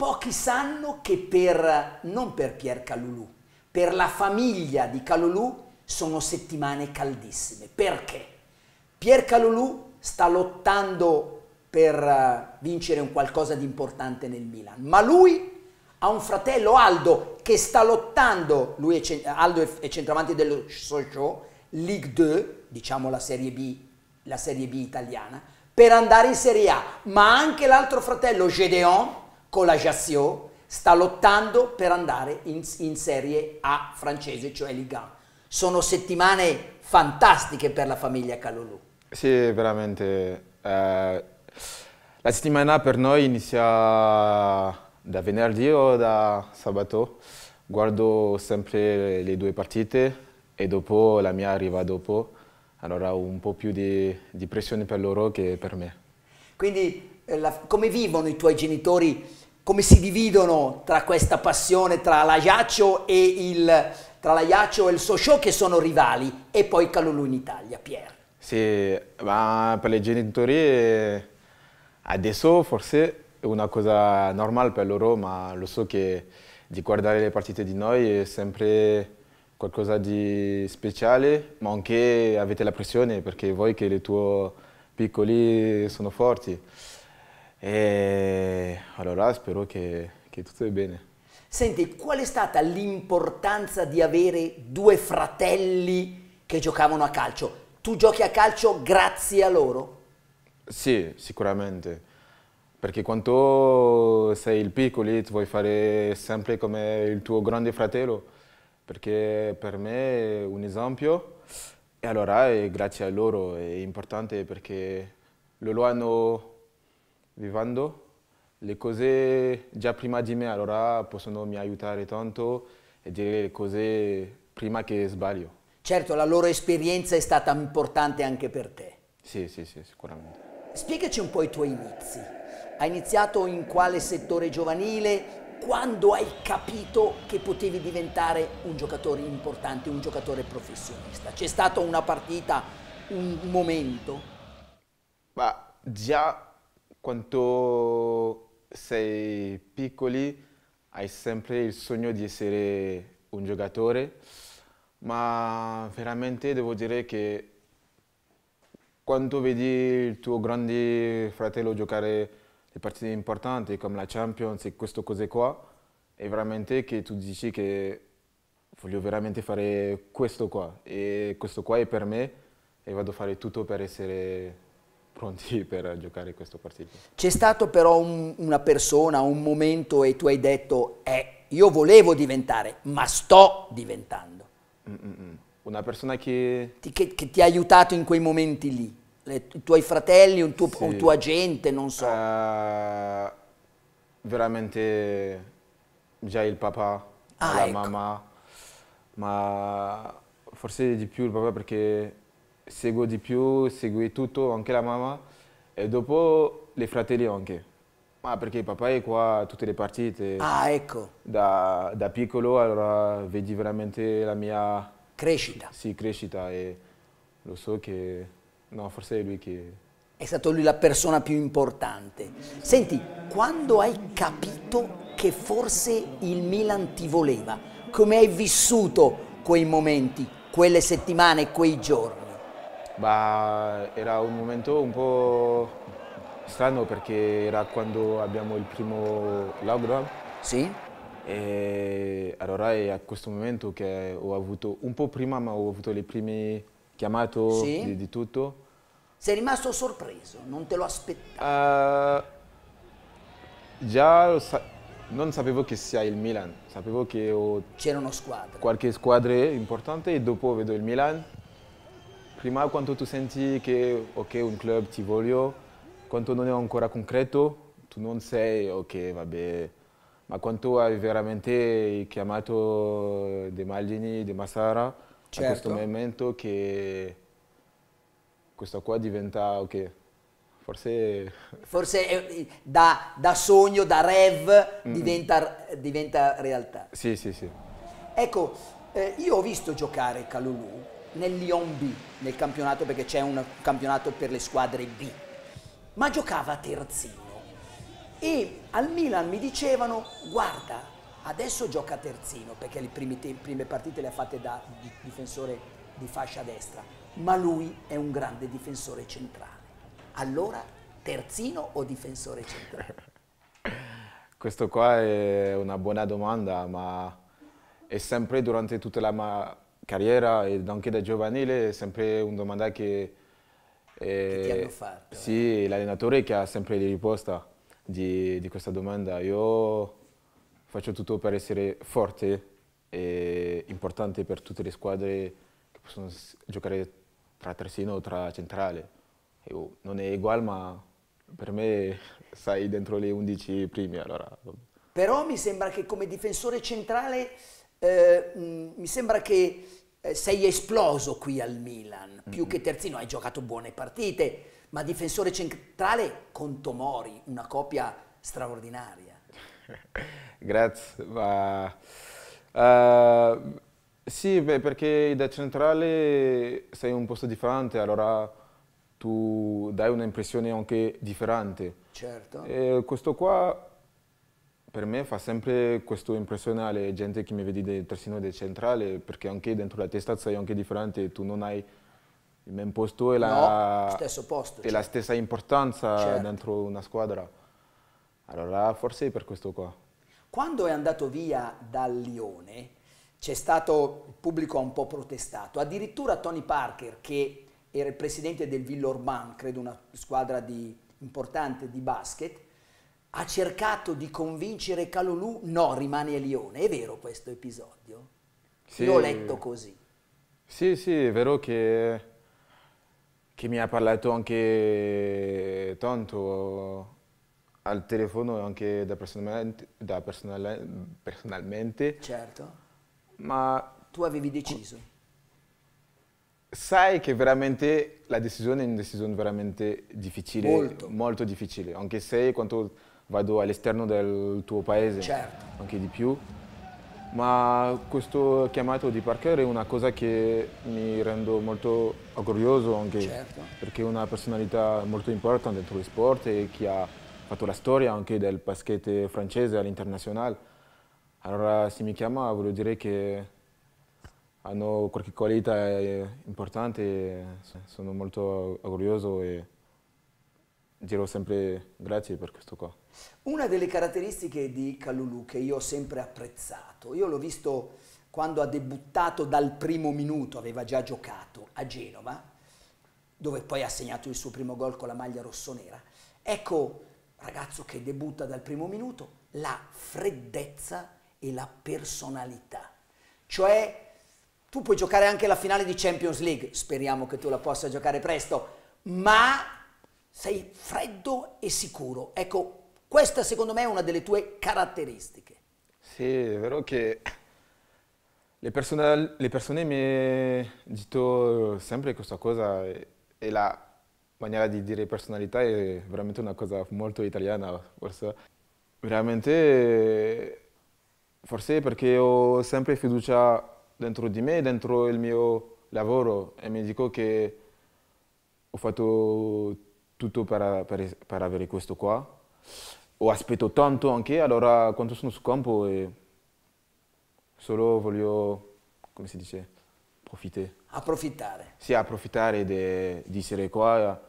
Pochi sanno che per, non per Pier Calulù, per la famiglia di Calulù sono settimane caldissime. Perché? Pier Calulù sta lottando per eh, vincere un qualcosa di importante nel Milan, ma lui ha un fratello Aldo che sta lottando, lui è, Aldo è centravanti dello Socio, Ligue 2, diciamo la Serie B, la Serie B italiana, per andare in Serie A, ma anche l'altro fratello Gedeon con la Jassio sta lottando per andare in, in Serie A francese, cioè Liga 1. Sono settimane fantastiche per la famiglia Calolù. Sì, veramente. Eh, la settimana per noi inizia da venerdì o da sabato. Guardo sempre le due partite e dopo la mia arriva dopo. Allora ho un po' più di, di pressione per loro che per me. Quindi eh, la, come vivono i tuoi genitori come si dividono tra questa passione tra l'Ajaccio e il, tra l'Ajaccio e il Sochaux che sono rivali e poi Calulu in Italia, Pierre. Sì, ma per i genitori adesso forse è una cosa normale per loro, ma lo so che di guardare le partite di noi è sempre qualcosa di speciale, ma anche avete la pressione perché voi che i tuoi piccoli sono forti. E allora spero che, che tutto è bene. Senti, qual è stata l'importanza di avere due fratelli che giocavano a calcio? Tu giochi a calcio grazie a loro? Sì, sicuramente. Perché quando sei il piccolo ti vuoi fare sempre come il tuo grande fratello, perché per me è un esempio. E allora grazie a loro è importante perché loro hanno vivendo le cose già prima di me, allora possono mi aiutare tanto e dire le cose prima che sbaglio. Certo, la loro esperienza è stata importante anche per te. Sì, sì, sì, sicuramente. Spiegaci un po' i tuoi inizi. Hai iniziato in quale settore giovanile? Quando hai capito che potevi diventare un giocatore importante, un giocatore professionista? C'è stata una partita, un momento? Ma già quanto sei piccoli hai sempre il sogno di essere un giocatore, ma veramente devo dire che quando vedi il tuo grande fratello giocare le partite importanti come la Champions e queste cose qua, è veramente che tu dici che voglio veramente fare questo qua e questo qua è per me e vado a fare tutto per essere pronti per giocare questo partito. C'è stato però un, una persona, un momento e tu hai detto, eh, io volevo diventare, ma sto diventando. Mm -mm. mm. Una persona che... Ti, che, che ti ha aiutato in quei momenti lì i tuoi fratelli, un tuo, sì. un tuo agente, non so. Uh, veramente già il papà, ah, la ecco. mamma, ma forse di più il papà perché seguo di più, seguo tutto, anche la mamma e dopo le fratelli anche. Ma perché papà è qua tutte le partite. Ah, ecco. Da, da piccolo allora vedi veramente la mia... Crescita. Sì, crescita e lo so che... No, forse è lui che... È stato lui la persona più importante. Senti, quando hai capito che forse il Milan ti voleva, come hai vissuto quei momenti, quelle settimane, quei giorni? Bah, era un momento un po' strano perché era quando abbiamo il primo lockdown. Sì. E allora è a questo momento che ho avuto, un po' prima, ma ho avuto le prime chiamate sì. di, di, tutto. Sei rimasto sorpreso, non te lo aspettavo. Uh, eh, già sa non sapevo che sia il Milan, sapevo che ho... C'erano squadre. Qualche squadra importante e dopo vedo il Milan prima quando tu senti che okay, un club ti voglio, quando non è ancora concreto, tu non sei, ok, vabbè, ma quando hai veramente chiamato De Maldini, De Massara, certo. a questo certo. momento che questo qua diventa, ok, forse... Forse da, da sogno, da rev, Diventa, diventa, realtà. Sì, sì, sì. Ecco, eh, io ho visto giocare Calulu nel Lyon B, nel campionato perché c'è un campionato per le squadre B, ma giocava terzino. E al Milan mi dicevano, guarda, adesso gioca terzino perché le prime, prime partite le ha fatte da di difensore di fascia destra, ma lui è un grande difensore centrale. Allora, terzino o difensore centrale? Questo qua è una buona domanda, ma è sempre durante tutta la carriera e anche da giovanile è sempre una domanda che... Eh, che ti eh, hanno fatto. Sì, eh. l'allenatore che ha sempre le risposte di, di, questa domanda. Io faccio tutto per essere forte e importante per tutte le squadre che possono giocare tra terzino o tra centrale. Io, non è uguale, ma per me sai dentro le 11 primi. Allora. Però mi sembra che come difensore centrale... Eh, mh, mi sembra che eh, sei esploso qui al Milan, più mm-hmm. che terzino hai giocato buone partite, ma difensore centrale con Tomori, una coppia straordinaria. Grazie, ma... Uh, sì, beh, perché da centrale sei un posto differente, allora tu dai un'impressione anche differente. Certo. E eh, questo qua per me fa sempre questo impressione alle gente che mi vedi de, terzino centrale perché anche dentro la testa sei anche differente, tu non hai il même posto e, la, no, posto, e cioè. la stessa importanza certo. dentro una squadra. Allora forse è per questo qua. Quando è andato via dal Lione c'è stato, il pubblico ha un po' protestato, addirittura Tony Parker che era il presidente del Villorban, credo una squadra di, importante di basket, ha cercato di convincere Calolù, no, rimane a Lione. È vero questo episodio? Sì. L'ho letto così. Sì, sì, è vero che, che mi ha parlato anche tanto al telefono e anche da personalmente, da personale, personalmente. Certo. Ma... Tu avevi deciso. Sai che veramente la decisione è una decisione veramente difficile. Molto. molto difficile. Anche se quando vado all'esterno del tuo paese, certo. anche di più. Ma questo chiamato di Parker è una cosa che mi rendo molto orgoglioso anche certo. perché è una personalità molto importante dentro lo sport e che ha fatto la storia anche del basket francese all'internazionale. Allora se mi chiama voglio dire che hanno qualche qualità eh, importante e sono molto orgoglioso. E dirò sempre grazie per questo qua. Una delle caratteristiche di Calulu che io ho sempre apprezzato, io l'ho visto quando ha debuttato dal primo minuto, aveva già giocato a Genova, dove poi ha segnato il suo primo gol con la maglia rossonera. Ecco, ragazzo che debutta dal primo minuto, la freddezza e la personalità. Cioè, tu puoi giocare anche la finale di Champions League, speriamo che tu la possa giocare presto, ma sei freddo e sicuro. Ecco, questa secondo me è una delle tue caratteristiche. Sì, è vero che le persone, le persone mi dicono sempre questa cosa e, e la maniera di dire personalità è veramente una cosa molto italiana, forse. Veramente, forse perché ho sempre fiducia dentro di me, dentro il mio lavoro e mi dico che ho fatto tutto per, per, per, avere questo qua. Ho aspetto tanto anche, allora quando sono sul campo e solo voglio, come si dice, approfittare. Approfittare. Sì, approfittare di essere qua.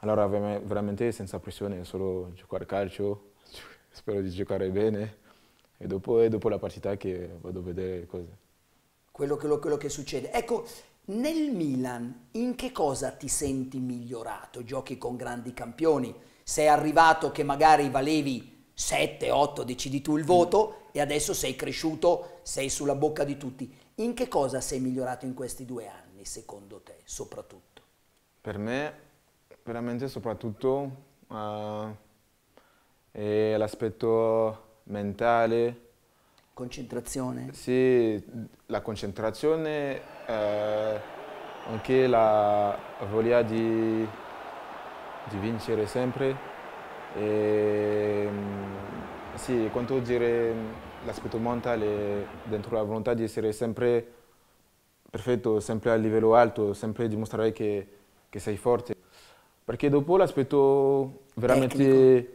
Allora veramente senza pressione, solo giocare a calcio, spero di giocare bene e dopo, e dopo la partita che vado a vedere le cose. Quello, quello, quello che succede. Ecco, nel Milan in che cosa ti senti migliorato? Giochi con grandi campioni, sei arrivato che magari valevi 7, 8, decidi tu il mm. voto e adesso sei cresciuto, sei sulla bocca di tutti. In che cosa sei migliorato in questi due anni, secondo te, soprattutto? Per me, veramente soprattutto, uh, l'aspetto mentale, Concentrazione? Sì, la concentrazione, eh, anche la voglia di, di vincere sempre. E, ehm, sì, quanto dire l'aspetto mentale dentro la volontà di essere sempre perfetto, sempre a livello alto, sempre dimostrare che, che sei forte. Perché dopo l'aspetto veramente tecnico.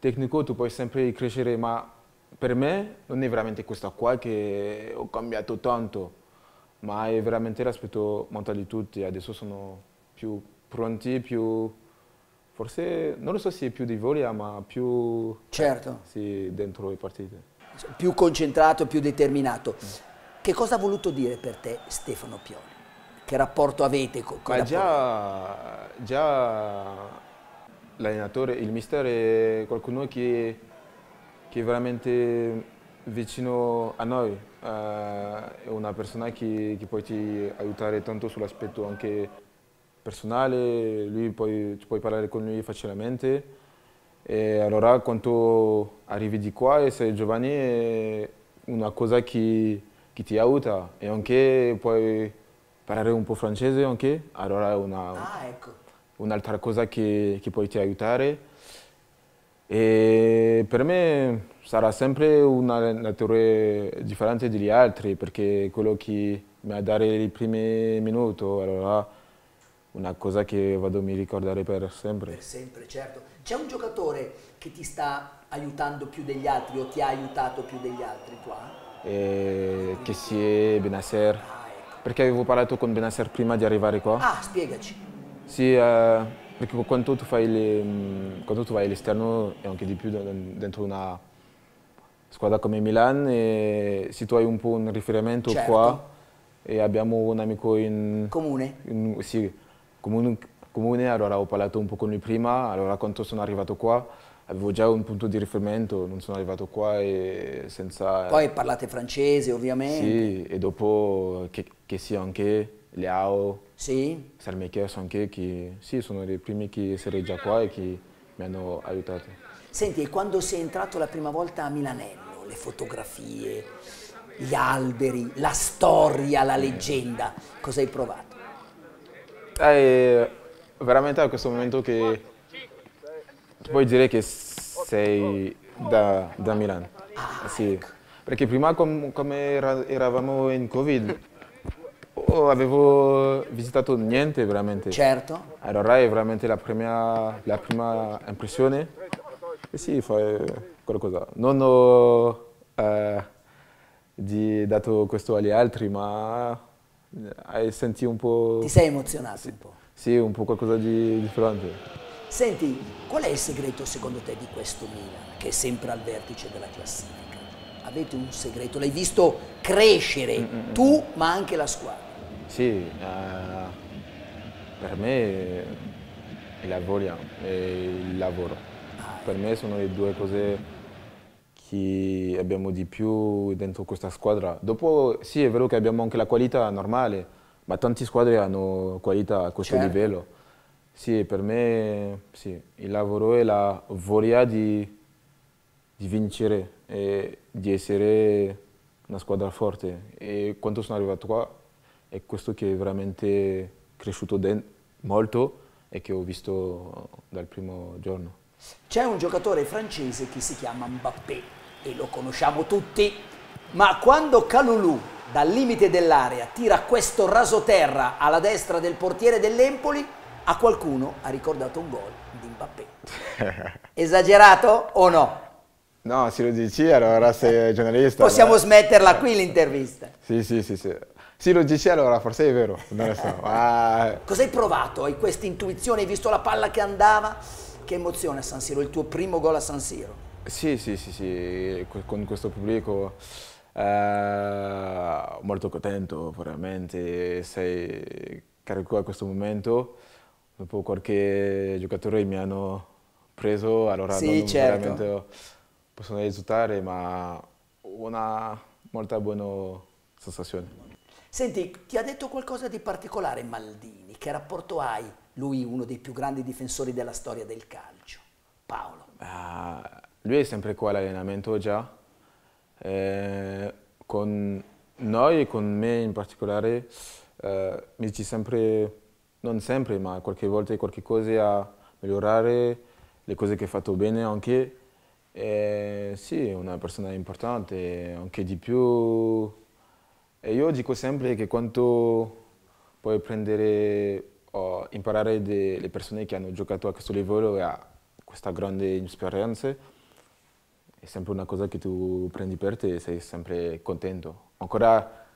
tecnico tu puoi sempre crescere, ma per me non è veramente questa qua che ho cambiato tanto, ma è veramente l'aspetto mentale di tutti. Adesso sono più pronti, più... Forse non lo so se è più di voglia, ma più... Certo. Sì, dentro le partite. Più concentrato, più determinato. Mm. Che cosa ha voluto dire per te Stefano Pioli? Che rapporto avete con Ma già, già l'allenatore, il mister è qualcuno che che è veramente vicino a noi, eh, è una persona che, che può ti aiutare tanto sull'aspetto anche personale, lui puoi, puoi parlare con lui facilmente. E allora quando arrivi di qua e sei giovane è una cosa che, che ti aiuta e anche puoi parlare un po' francese anche, allora è un'altra ah, ecco. un cosa che, che può ti aiutare. E per me sarà sempre un allenatore differente dagli altri perché quello che mi ha dato i primi minuti, allora una cosa che vado a mi ricordare per sempre. Per sempre, certo. C'è un giocatore che ti sta aiutando più degli altri o ti ha aiutato più degli altri qua? Ah? E, che sia Benasser. Ah, ecco. Perché avevo parlato con Benasser prima di arrivare qua. Ah, spiegaci. Sì, eh, perché quando tu, le, mm, quando tu vai all'esterno e anche di più dentro una squadra come Milan, se tu hai un po' un riferimento certo. qua e abbiamo un amico in... Comune? In, sì, comune, comune, allora ho parlato un po' con lui prima, allora quando sono arrivato qua avevo già un punto di riferimento, non sono arrivato qua e senza... Poi parlate francese ovviamente? Sì, e dopo che, che sia anche Liao, sì. Salmaker, anche, che sì, sono i primi che sarei già qua e che mi hanno aiutato. Senti, e quando sei entrato la prima volta a Milanello, le fotografie, gli alberi, la storia, la leggenda, cosa hai provato? Eh, veramente a questo momento che puoi dire che sei da, da Milano. Ah, sì. Ecco. Perché prima, come com eravamo in Covid, avevo visitato niente veramente. Certo. Allora è veramente la prima, la prima impressione. E sì, fai qualcosa. Non ho eh, di, dato questo agli altri, ma eh, hai sentito un po'... Ti sei emozionato sì, un po'? Sì, un po' qualcosa di differente. Senti, qual è il segreto secondo te di questo Milan, che è sempre al vertice della classifica? Avete un segreto, l'hai visto crescere mm -mm. mm. tu ma anche la squadra. Sì, eh, per me la voglia e il lavoro. Per me sono le due cose che abbiamo di più dentro questa squadra. Dopo sì, è vero che abbiamo anche la qualità normale, ma tante squadre hanno qualità a questo certo. livello. Sì, per me sì, il lavoro è la voglia di, di vincere e di essere una squadra forte. E quando sono arrivato qua è questo che è veramente cresciuto molto e che ho visto dal primo giorno. C'è un giocatore francese che si chiama Mbappé e lo conosciamo tutti, ma quando Calulu dal limite dell'area tira questo rasoterra alla destra del portiere dell'Empoli, a qualcuno ha ricordato un gol di Mbappé. Esagerato o no? No, se lo dici allora sei giornalista. Possiamo allora. smetterla qui l'intervista. Sì, sì, sì, sì. Sì, lo GC allora, forse è vero, non lo so. Ah. Cos'hai provato? Hai questa intuizione? Hai visto la palla che andava? Che emozione a San Siro, il tuo primo gol a San Siro. Sì, sì, sì, sì, con questo pubblico eh, molto contento, veramente sei carico a questo momento. Dopo qualche giocatore mi hanno preso, allora sì, non certo. veramente possono esultare, ma una molto buona sensazione. Senti, ti ha detto qualcosa di particolare Maldini? Che rapporto hai? Lui, uno dei più grandi difensori della storia del calcio. Paolo. Uh, lui è sempre qua all'allenamento già. Eh, con noi e con me in particolare eh, mi dice sempre, non sempre, ma qualche volta qualche cosa a migliorare, le cose che ha fatto bene anche. Eh, sì, è una persona importante, anche di più e io dico sempre che quanto puoi prendere o imparare delle persone che hanno giocato a questo livello e a questa grande esperienza, è sempre una cosa che tu prendi per te e sei sempre contento. Ancora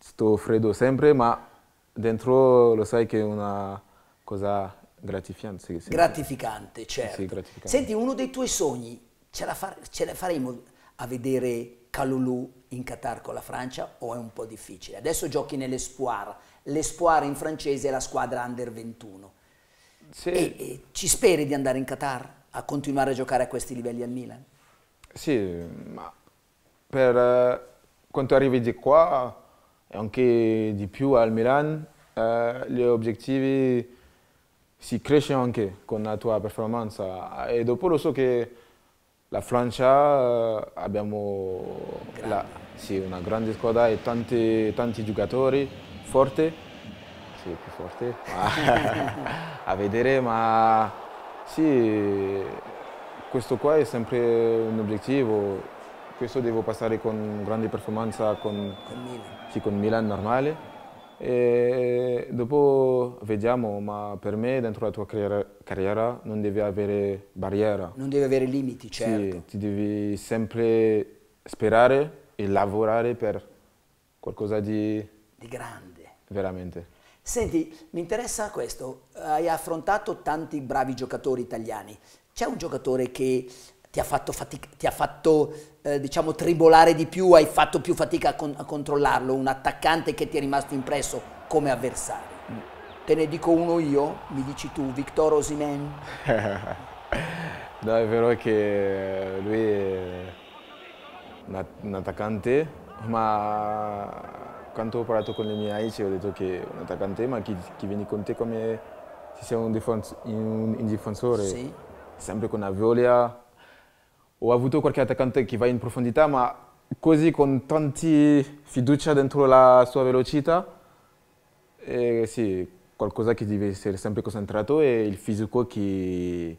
sto freddo sempre, ma dentro lo sai che è una cosa gratificante. Sì, sì. Gratificante, certo. Sì, gratificante. Senti, uno dei tuoi sogni, ce la, fa ce la faremo a vedere Calulù in Qatar con la Francia o è un po' difficile. Adesso giochi nell'Espoir, l'Espoir in francese è la squadra under 21. Sì. E, e ci speri di andare in Qatar a continuare a giocare a questi livelli al Milan? Sì, ma per eh, quanto arrivi di qua e anche di più al Milan, eh, gli obiettivi si crescono anche con la tua performance e dopo lo so che la Francia eh, abbiamo la, sì, una grande squadra e tanti, tanti giocatori forti, sì, più forti, a vedere, ma sì, questo qua è sempre un obiettivo, questo devo passare con grande performance con, con Milan, sì, con Milan normale e dopo vediamo, ma per me dentro la tua carriera, carriera non devi avere barriera. Non devi avere limiti, certo. Sì, ti devi sempre sperare e lavorare per qualcosa di... Di grande. Veramente. Senti, mi interessa questo. Hai affrontato tanti bravi giocatori italiani. C'è un giocatore che ti ha fatto, fatica, ti ha fatto eh, diciamo, tribolare di più, hai fatto più fatica a, con, a, controllarlo, un attaccante che ti è rimasto impresso come avversario. Mm. Te ne dico uno io, mi dici tu, Victor Osimen. no, è vero che lui è un attaccante, ma quando ho parlato con i miei amici ho detto che è un attaccante, ma chi, chi viene con te come se sei un, difenso, un, un difensore, sì. sempre con la viola, ho avuto qualche attaccante che va in profondità, ma così con tanta fiducia dentro la sua velocità, e sì, qualcosa che deve essere sempre concentrato e il fisico che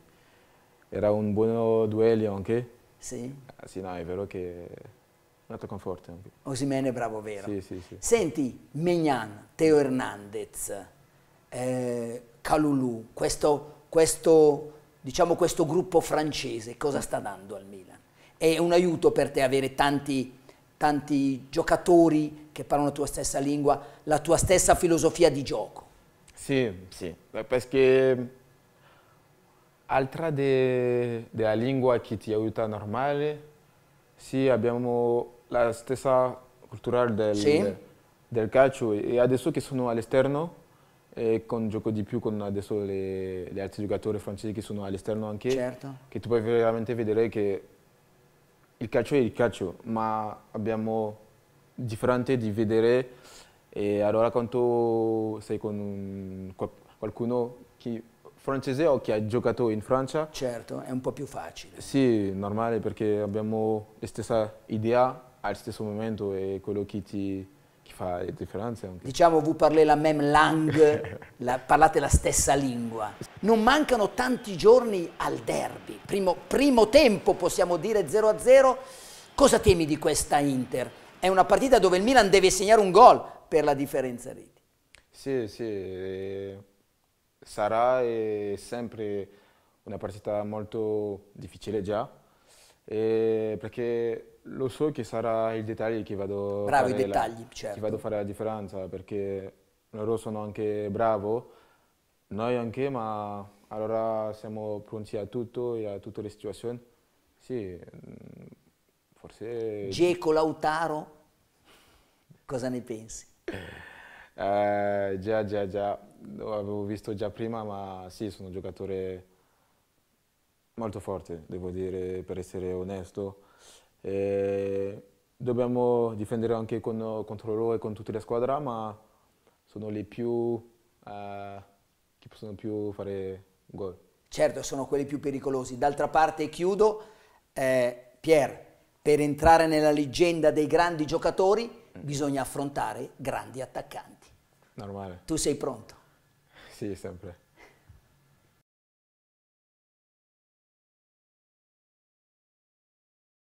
era un buon duello anche. Sì. Ah, sì, no, è vero che è un altro conforto. Osimene, bravo, vero. Sì, sì, sì. Senti, Mignan, Teo Hernandez, eh, Calulu, questo, questo diciamo, questo gruppo francese cosa sta dando al Milan? È un aiuto per te avere tanti, tanti giocatori che parlano la tua stessa lingua, la tua stessa filosofia di gioco? Sì, sì, perché mm, altra de, della lingua che ti aiuta normale, sì, abbiamo la stessa cultura del, sì. del calcio e adesso che sono all'esterno e con, gioco di più con adesso le, le altre giocatori francesi che sono all'esterno anche, certo. che tu puoi veramente vedere che il calcio è il calcio, ma abbiamo differente di vedere e allora quando sei con qualcuno che francese o che ha giocato in Francia. Certo, è un po' più facile. Sì, normale perché abbiamo la stessa idea al stesso momento e quello che ti, fa differenza. Anche. Diciamo, vous parlez la même langue, la, parlate la stessa lingua. Non mancano tanti giorni al derby, primo, primo tempo possiamo dire 0-0. Cosa temi di questa Inter? È una partita dove il Milan deve segnare un gol per la differenza reti. Sì, sì, eh, sarà eh, sempre una partita molto difficile già, eh, perché lo so che sarà il dettaglio che vado bravo, i dettagli, la, certo. che vado a fare la differenza perché loro sono anche bravo, noi anche, ma allora siamo pronti a tutto e a tutte le situazioni. Sì, mm, forse... Geco Lautaro, cosa ne pensi? Eh, già, già, già, lo avevo visto già prima, ma sì, sono un giocatore molto forte, devo dire, per essere onesto e dobbiamo difendere anche con, contro loro e con tutta la squadra, ma sono le più eh, che possono più fare gol. Certo, sono quelli più pericolosi. D'altra parte chiudo, eh, Pier, per entrare nella leggenda dei grandi giocatori mm. bisogna affrontare grandi attaccanti. Normale. Tu sei pronto? Sì, sempre.